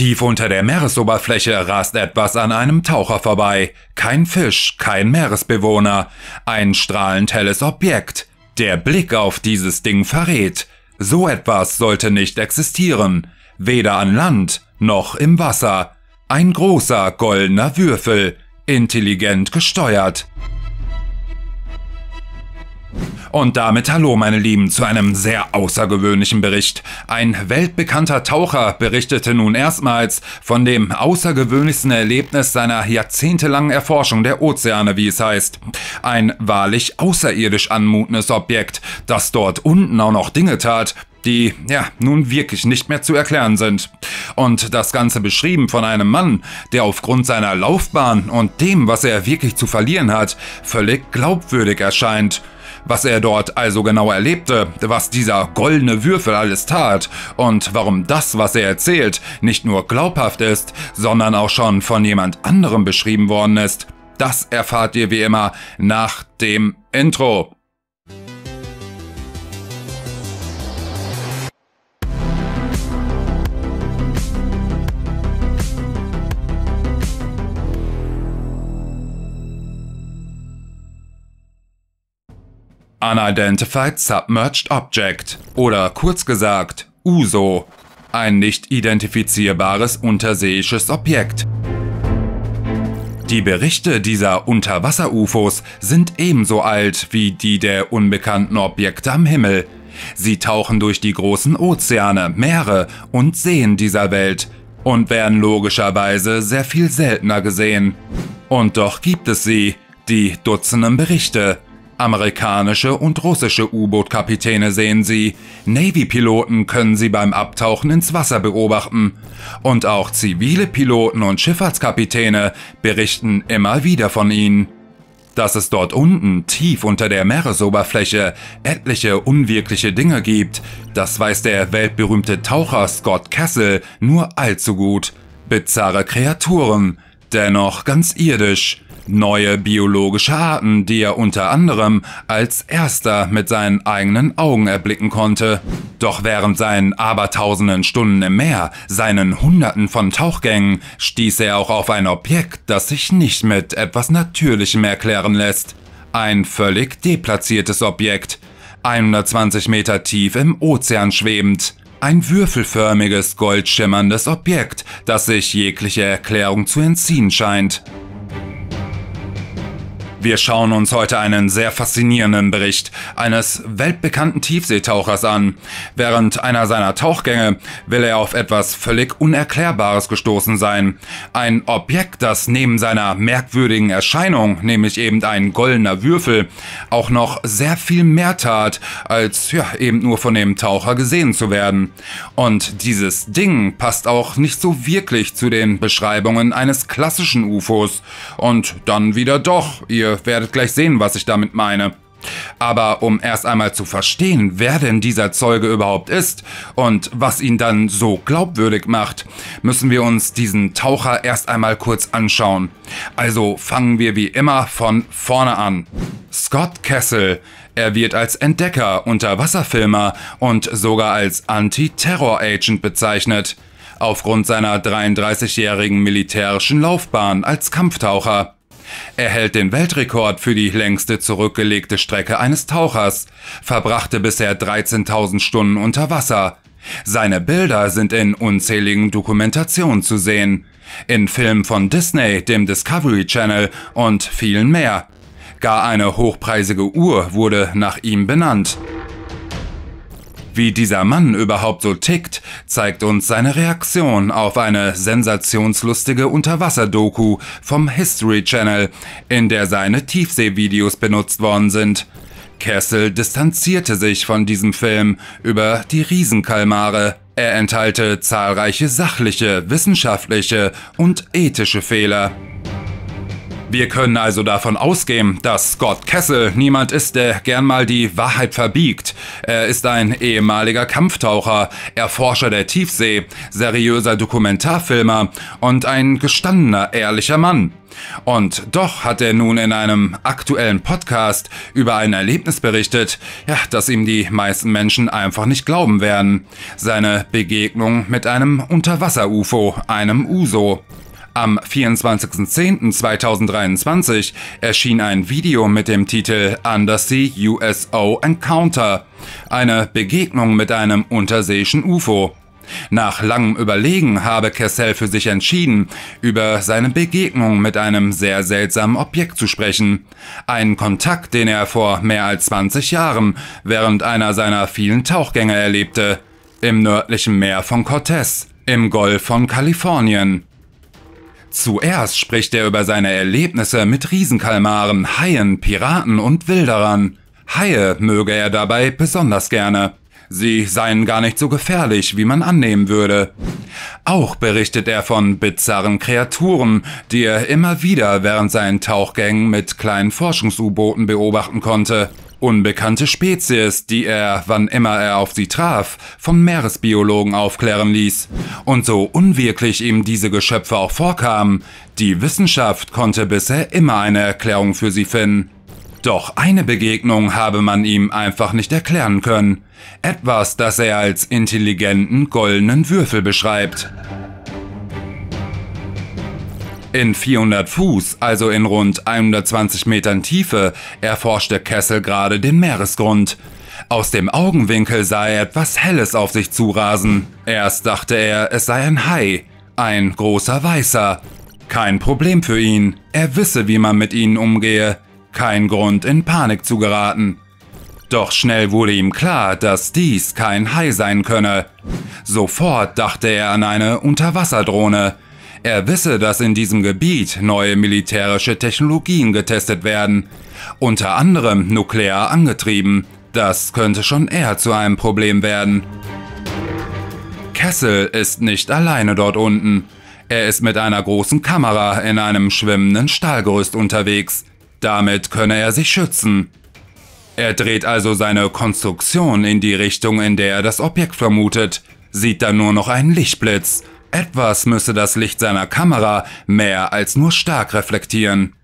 Tief unter der Meeresoberfläche rast etwas an einem Taucher vorbei. Kein Fisch, kein Meeresbewohner. Ein strahlend helles Objekt. Der Blick auf dieses Ding verrät. So etwas sollte nicht existieren. Weder an Land noch im Wasser. Ein großer goldener Würfel. Intelligent gesteuert. Und damit hallo meine Lieben zu einem sehr außergewöhnlichen Bericht. Ein weltbekannter Taucher berichtete nun erstmals von dem außergewöhnlichsten Erlebnis seiner jahrzehntelangen Erforschung der Ozeane, wie es heißt. Ein wahrlich außerirdisch anmutendes Objekt, das dort unten auch noch Dinge tat, die, ja, nun wirklich nicht mehr zu erklären sind. Und das Ganze beschrieben von einem Mann, der aufgrund seiner Laufbahn und dem, was er wirklich zu verlieren hat, völlig glaubwürdig erscheint. Was er dort also genau erlebte, was dieser goldene Würfel alles tat und warum das, was er erzählt, nicht nur glaubhaft ist, sondern auch schon von jemand anderem beschrieben worden ist, das erfahrt ihr wie immer nach dem Intro. Unidentified Submerged Object oder kurz gesagt USO, ein nicht identifizierbares unterseeisches Objekt. Die Berichte dieser Unterwasser-UFOs sind ebenso alt wie die der unbekannten Objekte am Himmel. Sie tauchen durch die großen Ozeane, Meere und Seen dieser Welt und werden logischerweise sehr viel seltener gesehen. Und doch gibt es sie, die Dutzenden Berichte, Amerikanische und russische U-Boot-Kapitäne sehen sie, Navy-Piloten können sie beim Abtauchen ins Wasser beobachten und auch zivile Piloten und Schifffahrtskapitäne berichten immer wieder von ihnen. Dass es dort unten, tief unter der Meeresoberfläche, etliche unwirkliche Dinge gibt, das weiß der weltberühmte Taucher Scott Cassel nur allzu gut. Bizarre Kreaturen, dennoch ganz irdisch neue biologische Arten, die er unter anderem als erster mit seinen eigenen Augen erblicken konnte. Doch während seinen abertausenden Stunden im Meer, seinen hunderten von Tauchgängen, stieß er auch auf ein Objekt, das sich nicht mit etwas Natürlichem erklären lässt. Ein völlig deplatziertes Objekt, 120 Meter tief im Ozean schwebend. Ein würfelförmiges, goldschimmerndes Objekt, das sich jegliche Erklärung zu entziehen scheint. Wir schauen uns heute einen sehr faszinierenden Bericht eines weltbekannten Tiefseetauchers an. Während einer seiner Tauchgänge will er auf etwas völlig Unerklärbares gestoßen sein. Ein Objekt, das neben seiner merkwürdigen Erscheinung, nämlich eben ein goldener Würfel, auch noch sehr viel mehr tat, als ja, eben nur von dem Taucher gesehen zu werden. Und dieses Ding passt auch nicht so wirklich zu den Beschreibungen eines klassischen UFOs. Und dann wieder doch, ihr Ihr werdet gleich sehen, was ich damit meine. Aber um erst einmal zu verstehen, wer denn dieser Zeuge überhaupt ist und was ihn dann so glaubwürdig macht, müssen wir uns diesen Taucher erst einmal kurz anschauen. Also fangen wir wie immer von vorne an. Scott Castle. Er wird als Entdecker, Unterwasserfilmer und sogar als Anti-Terror-Agent bezeichnet. Aufgrund seiner 33-jährigen militärischen Laufbahn als Kampftaucher. Er hält den Weltrekord für die längste zurückgelegte Strecke eines Tauchers, verbrachte bisher 13.000 Stunden unter Wasser. Seine Bilder sind in unzähligen Dokumentationen zu sehen, in Filmen von Disney, dem Discovery Channel und vielen mehr. Gar eine hochpreisige Uhr wurde nach ihm benannt. Wie dieser Mann überhaupt so tickt, zeigt uns seine Reaktion auf eine sensationslustige Unterwasser-Doku vom History Channel, in der seine Tiefseevideos benutzt worden sind. Kessel distanzierte sich von diesem Film über die Riesenkalmare. Er enthalte zahlreiche sachliche, wissenschaftliche und ethische Fehler. Wir können also davon ausgehen, dass Scott Kessel niemand ist, der gern mal die Wahrheit verbiegt. Er ist ein ehemaliger Kampftaucher, Erforscher der Tiefsee, seriöser Dokumentarfilmer und ein gestandener, ehrlicher Mann. Und doch hat er nun in einem aktuellen Podcast über ein Erlebnis berichtet, ja, das ihm die meisten Menschen einfach nicht glauben werden. Seine Begegnung mit einem Unterwasser-UFO, einem Uso. Am 24.10.2023 erschien ein Video mit dem Titel Undersea USO Encounter, eine Begegnung mit einem unterseeischen UFO. Nach langem Überlegen habe Kessel für sich entschieden, über seine Begegnung mit einem sehr seltsamen Objekt zu sprechen. Einen Kontakt, den er vor mehr als 20 Jahren während einer seiner vielen Tauchgänge erlebte. Im nördlichen Meer von Cortez, im Golf von Kalifornien. Zuerst spricht er über seine Erlebnisse mit Riesenkalmaren, Haien, Piraten und Wilderern. Haie möge er dabei besonders gerne. Sie seien gar nicht so gefährlich, wie man annehmen würde. Auch berichtet er von bizarren Kreaturen, die er immer wieder während seinen Tauchgängen mit kleinen Forschungs-U-Booten beobachten konnte unbekannte Spezies, die er, wann immer er auf sie traf, vom Meeresbiologen aufklären ließ. Und so unwirklich ihm diese Geschöpfe auch vorkamen, die Wissenschaft konnte bisher immer eine Erklärung für sie finden. Doch eine Begegnung habe man ihm einfach nicht erklären können. Etwas, das er als intelligenten goldenen Würfel beschreibt. In 400 Fuß, also in rund 120 Metern Tiefe, erforschte Kessel gerade den Meeresgrund. Aus dem Augenwinkel sah er etwas Helles auf sich zurasen. Erst dachte er, es sei ein Hai, ein großer Weißer. Kein Problem für ihn, er wisse, wie man mit ihnen umgehe. Kein Grund, in Panik zu geraten. Doch schnell wurde ihm klar, dass dies kein Hai sein könne. Sofort dachte er an eine Unterwasserdrohne, er wisse, dass in diesem Gebiet neue militärische Technologien getestet werden, unter anderem nuklear angetrieben. Das könnte schon eher zu einem Problem werden. Kessel ist nicht alleine dort unten. Er ist mit einer großen Kamera in einem schwimmenden Stahlgerüst unterwegs. Damit könne er sich schützen. Er dreht also seine Konstruktion in die Richtung, in der er das Objekt vermutet, sieht dann nur noch einen Lichtblitz etwas müsse das Licht seiner Kamera mehr als nur stark reflektieren.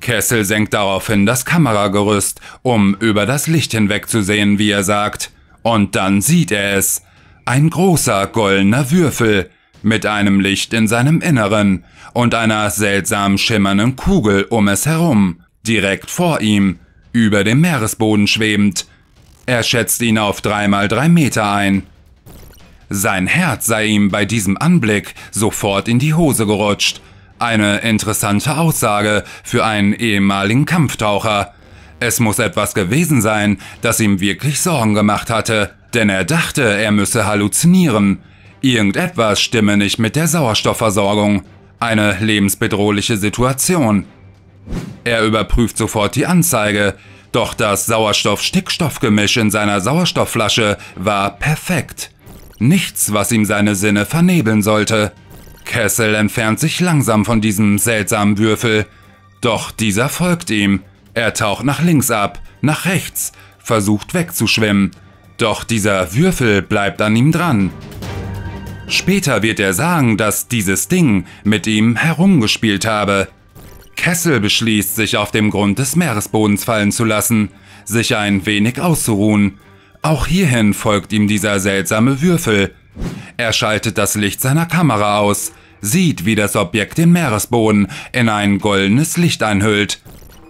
Kessel senkt daraufhin das Kameragerüst, um über das Licht hinwegzusehen, wie er sagt. Und dann sieht er es. Ein großer goldener Würfel mit einem Licht in seinem Inneren und einer seltsam schimmernden Kugel um es herum, direkt vor ihm, über dem Meeresboden schwebend. Er schätzt ihn auf 3 mal 3 Meter ein. Sein Herz sei ihm bei diesem Anblick sofort in die Hose gerutscht. Eine interessante Aussage für einen ehemaligen Kampftaucher. Es muss etwas gewesen sein, das ihm wirklich Sorgen gemacht hatte, denn er dachte, er müsse halluzinieren. Irgendetwas stimme nicht mit der Sauerstoffversorgung. Eine lebensbedrohliche Situation. Er überprüft sofort die Anzeige, doch das Sauerstoff-Stickstoff-Gemisch in seiner Sauerstoffflasche war perfekt. Nichts, was ihm seine Sinne vernebeln sollte. Kessel entfernt sich langsam von diesem seltsamen Würfel. Doch dieser folgt ihm. Er taucht nach links ab, nach rechts, versucht wegzuschwimmen. Doch dieser Würfel bleibt an ihm dran. Später wird er sagen, dass dieses Ding mit ihm herumgespielt habe. Kessel beschließt, sich auf dem Grund des Meeresbodens fallen zu lassen, sich ein wenig auszuruhen. Auch hierhin folgt ihm dieser seltsame Würfel. Er schaltet das Licht seiner Kamera aus, sieht, wie das Objekt den Meeresboden in ein goldenes Licht einhüllt.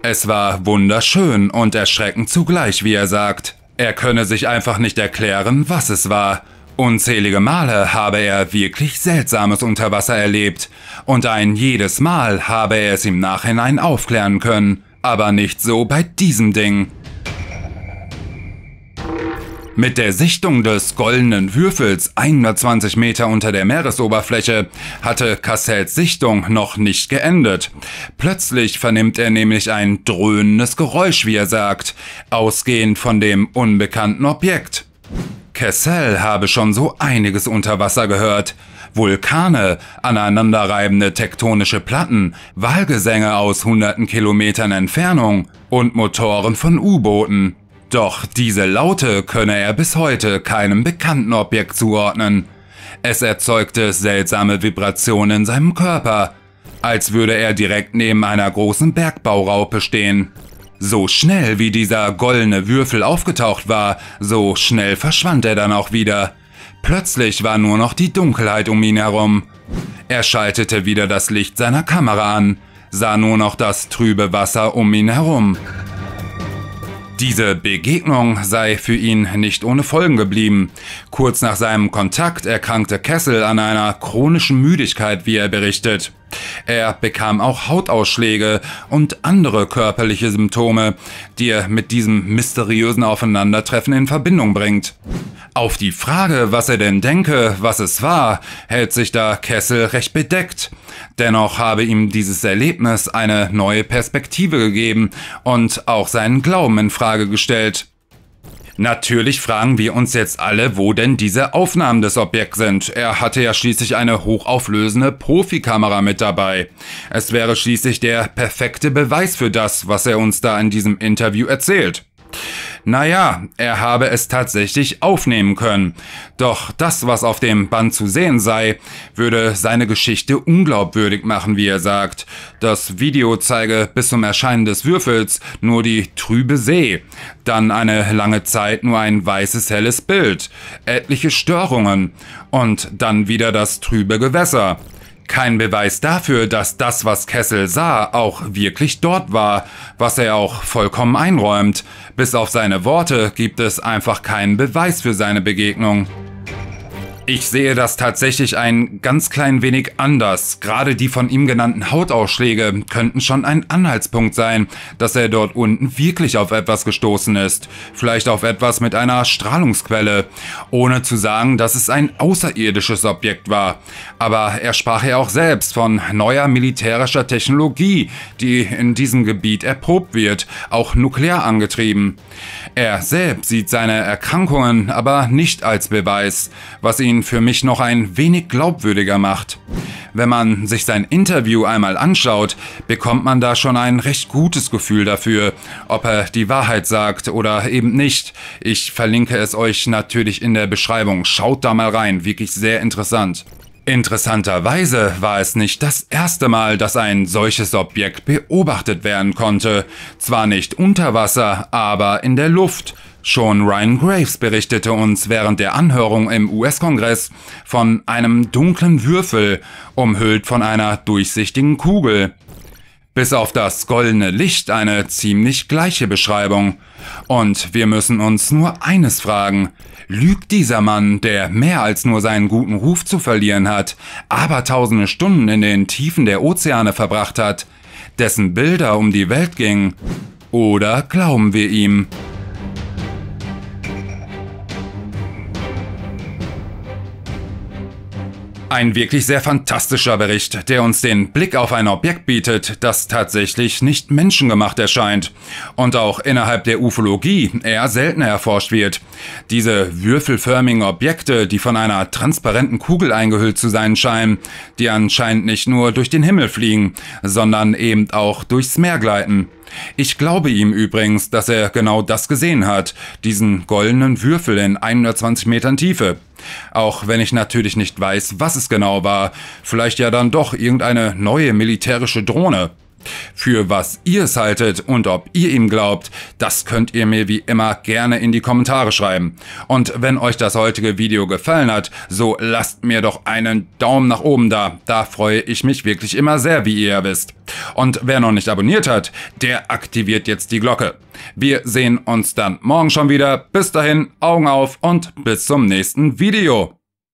Es war wunderschön und erschreckend zugleich, wie er sagt. Er könne sich einfach nicht erklären, was es war. Unzählige Male habe er wirklich Seltsames unter Wasser erlebt, und ein jedes Mal habe er es im Nachhinein aufklären können, aber nicht so bei diesem Ding. Mit der Sichtung des Goldenen Würfels 120 Meter unter der Meeresoberfläche hatte Cassells Sichtung noch nicht geendet. Plötzlich vernimmt er nämlich ein dröhnendes Geräusch, wie er sagt, ausgehend von dem unbekannten Objekt. Cassell habe schon so einiges unter Wasser gehört. Vulkane, aneinanderreibende tektonische Platten, Wahlgesänge aus hunderten Kilometern Entfernung und Motoren von U-Booten. Doch diese Laute könne er bis heute keinem bekannten Objekt zuordnen. Es erzeugte seltsame Vibrationen in seinem Körper, als würde er direkt neben einer großen Bergbauraupe stehen. So schnell wie dieser goldene Würfel aufgetaucht war, so schnell verschwand er dann auch wieder. Plötzlich war nur noch die Dunkelheit um ihn herum. Er schaltete wieder das Licht seiner Kamera an, sah nur noch das trübe Wasser um ihn herum. Diese Begegnung sei für ihn nicht ohne Folgen geblieben. Kurz nach seinem Kontakt erkrankte Kessel an einer chronischen Müdigkeit, wie er berichtet. Er bekam auch Hautausschläge und andere körperliche Symptome, die er mit diesem mysteriösen Aufeinandertreffen in Verbindung bringt. Auf die Frage, was er denn denke, was es war, hält sich da Kessel recht bedeckt. Dennoch habe ihm dieses Erlebnis eine neue Perspektive gegeben und auch seinen Glauben in Frage gestellt. Natürlich fragen wir uns jetzt alle, wo denn diese Aufnahmen des Objekts sind. Er hatte ja schließlich eine hochauflösende Profikamera mit dabei. Es wäre schließlich der perfekte Beweis für das, was er uns da in diesem Interview erzählt. Naja, er habe es tatsächlich aufnehmen können. Doch das, was auf dem Band zu sehen sei, würde seine Geschichte unglaubwürdig machen, wie er sagt. Das Video zeige bis zum Erscheinen des Würfels nur die trübe See, dann eine lange Zeit nur ein weißes helles Bild, etliche Störungen und dann wieder das trübe Gewässer kein Beweis dafür, dass das, was Kessel sah, auch wirklich dort war, was er auch vollkommen einräumt. Bis auf seine Worte gibt es einfach keinen Beweis für seine Begegnung. Ich sehe das tatsächlich ein ganz klein wenig anders. Gerade die von ihm genannten Hautausschläge könnten schon ein Anhaltspunkt sein, dass er dort unten wirklich auf etwas gestoßen ist. Vielleicht auf etwas mit einer Strahlungsquelle. Ohne zu sagen, dass es ein außerirdisches Objekt war. Aber er sprach ja auch selbst von neuer militärischer Technologie, die in diesem Gebiet erprobt wird, auch nuklear angetrieben. Er selbst sieht seine Erkrankungen aber nicht als Beweis, was ihn für mich noch ein wenig glaubwürdiger macht. Wenn man sich sein Interview einmal anschaut, bekommt man da schon ein recht gutes Gefühl dafür, ob er die Wahrheit sagt oder eben nicht. Ich verlinke es euch natürlich in der Beschreibung. Schaut da mal rein, wirklich sehr interessant. Interessanterweise war es nicht das erste Mal, dass ein solches Objekt beobachtet werden konnte. Zwar nicht unter Wasser, aber in der Luft. Schon Ryan Graves berichtete uns während der Anhörung im US-Kongress von einem dunklen Würfel, umhüllt von einer durchsichtigen Kugel bis auf das goldene Licht eine ziemlich gleiche Beschreibung. Und wir müssen uns nur eines fragen. Lügt dieser Mann, der mehr als nur seinen guten Ruf zu verlieren hat, aber tausende Stunden in den Tiefen der Ozeane verbracht hat, dessen Bilder um die Welt gingen? Oder glauben wir ihm? Ein wirklich sehr fantastischer Bericht, der uns den Blick auf ein Objekt bietet, das tatsächlich nicht menschengemacht erscheint und auch innerhalb der Ufologie eher seltener erforscht wird. Diese würfelförmigen Objekte, die von einer transparenten Kugel eingehüllt zu sein scheinen, die anscheinend nicht nur durch den Himmel fliegen, sondern eben auch durchs Meer gleiten. Ich glaube ihm übrigens, dass er genau das gesehen hat, diesen goldenen Würfel in 120 Metern Tiefe. Auch wenn ich natürlich nicht weiß, was es genau war, vielleicht ja dann doch irgendeine neue militärische Drohne. Für was ihr es haltet und ob ihr ihm glaubt, das könnt ihr mir wie immer gerne in die Kommentare schreiben. Und wenn euch das heutige Video gefallen hat, so lasst mir doch einen Daumen nach oben da. Da freue ich mich wirklich immer sehr, wie ihr ja wisst. Und wer noch nicht abonniert hat, der aktiviert jetzt die Glocke. Wir sehen uns dann morgen schon wieder. Bis dahin, Augen auf und bis zum nächsten Video.